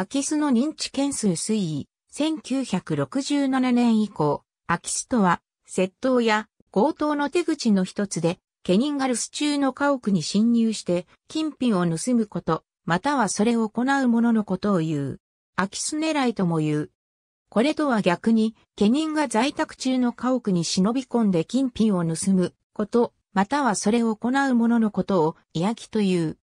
空き巣の認知件数推移、1967年以降、空き巣とは、窃盗や強盗の手口の一つで、ケニンガルス中の家屋に侵入して、金品を盗むこと、またはそれを行う者のことを言う。空き巣狙いとも言う。これとは逆に、ケニンが在宅中の家屋に忍び込んで金品を盗むこと、またはそれを行う者のことを、嫌気という。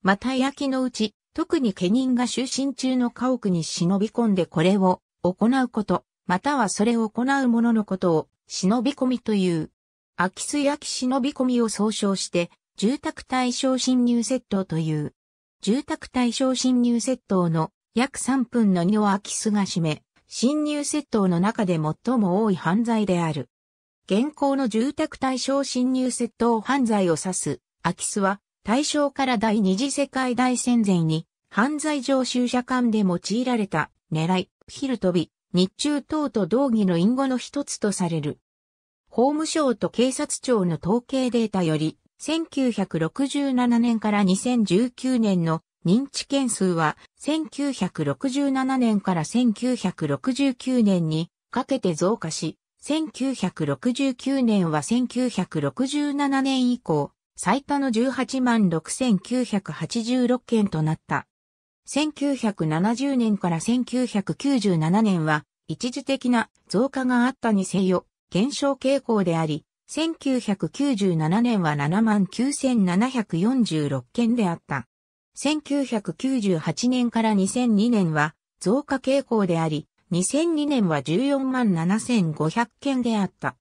また嫌気のうち、特に家人が就寝中の家屋に忍び込んでこれを行うこと、またはそれを行う者のことを忍び込みという。空き巣焼き忍び込みを総称して、住宅対象侵入窃盗という。住宅対象侵入窃盗の約3分の2を空き巣が占め、侵入窃盗の中で最も多い犯罪である。現行の住宅対象侵入窃盗犯罪を指す空き巣は大正から第二次世界大戦前に、犯罪常習者間で用いられた、狙い、昼飛び、日中等と同義の隠語の一つとされる。法務省と警察庁の統計データより、1967年から2019年の認知件数は、1967年から1969年にかけて増加し、1969年は1967年以降、最多の18万6986件となった。1970年から1997年は一時的な増加があったにせよ減少傾向であり、1997年は7万9746件であった。1998年から2002年は増加傾向であり、2002年は14万7500件であった。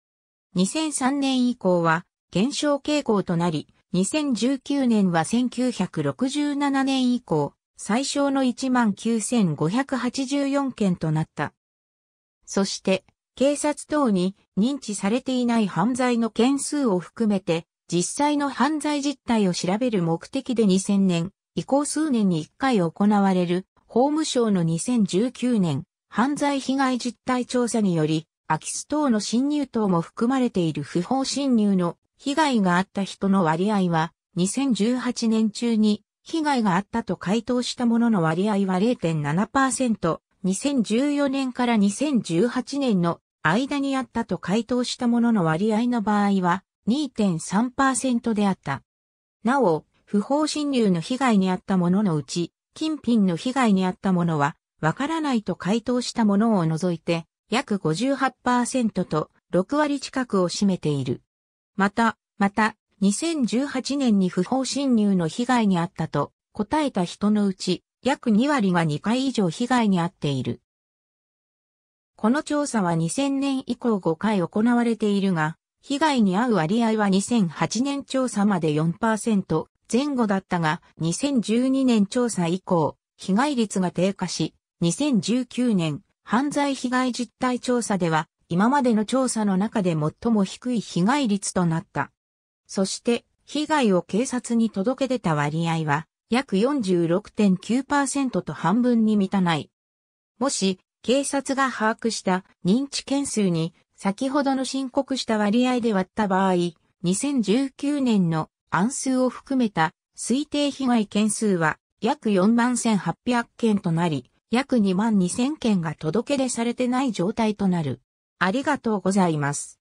2003年以降は減少傾向となり、2019年は1967年以降、最小の19,584件となった。そして、警察等に認知されていない犯罪の件数を含めて、実際の犯罪実態を調べる目的で2000年、以降数年に1回行われる、法務省の2019年、犯罪被害実態調査により、空き巣等の侵入等も含まれている不法侵入の被害があった人の割合は、2018年中に被害があったと回答したものの割合は0.7%、2014年から2018年の間にあったと回答したものの割合の場合は2.3%であった。なお、不法侵入の被害にあったもののうち、金品の被害にあったものは、わからないと回答したものを除いて、約58%と6割近くを占めている。また、また、2018年に不法侵入の被害に遭ったと答えた人のうち、約2割が2回以上被害に遭っている。この調査は2000年以降5回行われているが、被害に遭う割合は2008年調査まで4%前後だったが、2012年調査以降、被害率が低下し、2019年犯罪被害実態調査では今までの調査の中で最も低い被害率となった。そして、被害を警察に届け出た割合は、約46.9%と半分に満たない。もし、警察が把握した認知件数に先ほどの申告した割合で割った場合、2019年の案数を含めた推定被害件数は約41,800件となり、約22,000万件が届け出されてない状態となる。ありがとうございます。